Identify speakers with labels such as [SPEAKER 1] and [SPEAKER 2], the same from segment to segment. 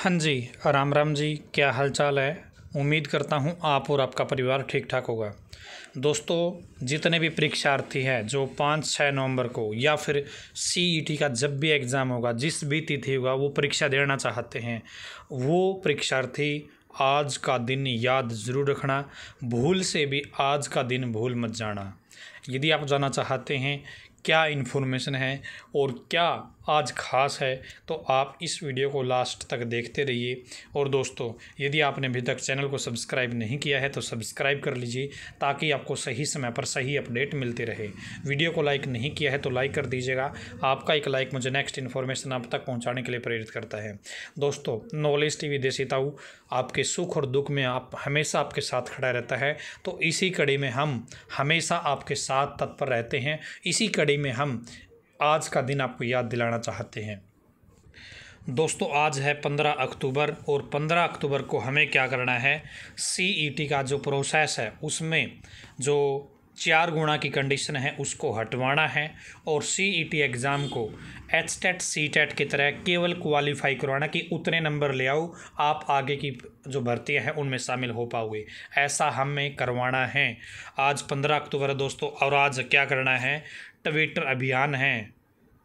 [SPEAKER 1] हाँ जी राम राम जी क्या हालचाल है उम्मीद करता हूँ आप और आपका परिवार ठीक ठाक होगा दोस्तों जितने भी परीक्षार्थी हैं जो पाँच छः नवंबर को या फिर सीईटी e का जब भी एग्ज़ाम होगा जिस भी तिथि होगा वो परीक्षा देना चाहते हैं वो परीक्षार्थी आज का दिन याद ज़रूर रखना भूल से भी आज का दिन भूल मत जाना यदि आप जाना चाहते हैं क्या इन्फॉर्मेशन है और क्या आज ख़ास है तो आप इस वीडियो को लास्ट तक देखते रहिए और दोस्तों यदि आपने अभी तक चैनल को सब्सक्राइब नहीं किया है तो सब्सक्राइब कर लीजिए ताकि आपको सही समय पर सही अपडेट मिलते रहे वीडियो को लाइक नहीं किया है तो लाइक कर दीजिएगा आपका एक लाइक मुझे नेक्स्ट इन्फॉर्मेशन आप तक पहुँचाने के लिए प्रेरित करता है दोस्तों नॉलेज टी वी देसीताऊ आपके सुख और दुख में आप हमेशा आपके साथ खड़ा रहता है तो इसी कड़ी में हम हमेशा आपके साथ तत्पर रहते हैं इसी कड़ी वाकई में हम आज का दिन आपको याद दिलाना चाहते हैं दोस्तों आज है पंद्रह अक्टूबर और पंद्रह अक्टूबर को हमें क्या करना है टी e का जो प्रोसेस है उसमें जो चार गुणा की कंडीशन है उसको हटवाना है और टी एग्ज़ाम e को एच टेट सी टेट की तरह केवल क्वालिफाई करवाना कि उतने नंबर ले आओ आप आगे की जो भर्तियां हैं उनमें शामिल हो पाओगे ऐसा हमें करवाना है आज पंद्रह अक्टूबर है दोस्तों और आज क्या करना है ट्विटर अभियान है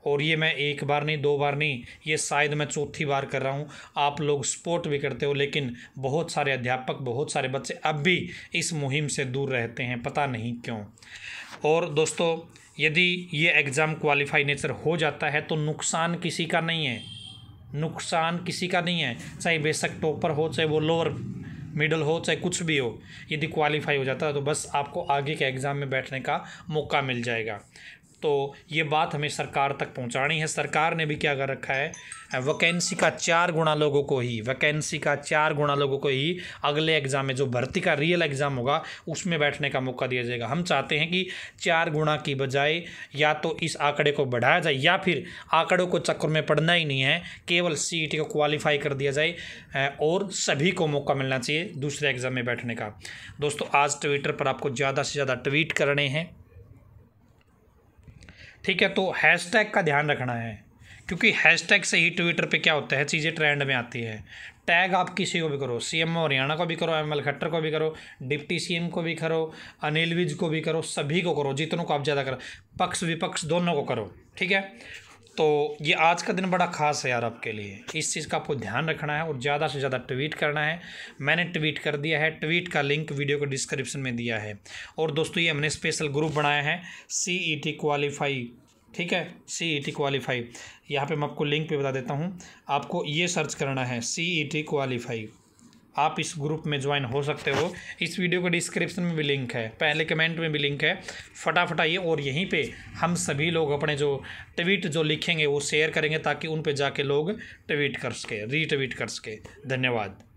[SPEAKER 1] और ये मैं एक बार नहीं दो बार नहीं ये शायद मैं चौथी बार कर रहा हूँ आप लोग सपोर्ट भी करते हो लेकिन बहुत सारे अध्यापक बहुत सारे बच्चे अब भी इस मुहिम से दूर रहते हैं पता नहीं क्यों और दोस्तों यदि ये एग्ज़ाम क्वालिफाई नेचर हो जाता है तो नुकसान किसी का नहीं है नुकसान किसी का नहीं है चाहे बेशक टॉपर हो चाहे वो लोअर मिडल हो चाहे कुछ भी हो यदि क्वालिफाई हो जाता है तो बस आपको आगे के एग्ज़ाम में बैठने का मौका मिल जाएगा तो ये बात हमें सरकार तक पहुंचानी है सरकार ने भी क्या कर रखा है वैकेंसी का चार गुणा लोगों को ही वैकेंसी का चार गुणा लोगों को ही अगले एग्ज़ाम में जो भर्ती का रियल एग्ज़ाम होगा उसमें बैठने का मौका दिया जाएगा हम चाहते हैं कि चार गुणा की बजाय या तो इस आंकड़े को बढ़ाया जाए या फिर आंकड़ों को चक्कर में पड़ना ही नहीं है केवल सी को क्वालिफाई कर दिया जाए और सभी को मौका मिलना चाहिए दूसरे एग्ज़ाम में बैठने का दोस्तों आज ट्विटर पर आपको ज़्यादा से ज़्यादा ट्वीट करने हैं ठीक है तो हैशटैग का ध्यान रखना है क्योंकि हैशटैग से ही ट्विटर पे क्या होता है चीज़ें ट्रेंड में आती है टैग आप किसी को भी करो सी एम हरियाणा को भी करो एम एल खट्टर को भी करो डिप्टी सी एम को भी करो अनिल विज को भी करो सभी को करो जितनों को आप ज़्यादा करो पक्ष विपक्ष दोनों को करो ठीक है तो ये आज का दिन बड़ा ख़ास है यार आपके लिए इस चीज़ का आपको ध्यान रखना है और ज़्यादा से ज़्यादा ट्वीट करना है मैंने ट्वीट कर दिया है ट्वीट का लिंक वीडियो के डिस्क्रिप्शन में दिया है और दोस्तों ये हमने स्पेशल ग्रुप बनाया है सी ई टी क्वालिफाई ठीक है सी ई टी क्वालिफाई यहाँ पर मैं आपको लिंक पर बता देता हूँ आपको ये सर्च करना है सी ई टी क्वालिफाई आप इस ग्रुप में ज्वाइन हो सकते हो इस वीडियो के डिस्क्रिप्शन में भी लिंक है पहले कमेंट में भी लिंक है फटाफट आइए और यहीं पे हम सभी लोग अपने जो ट्वीट जो लिखेंगे वो शेयर करेंगे ताकि उन पे जाके लोग ट्वीट कर सके रीट्वीट कर सके धन्यवाद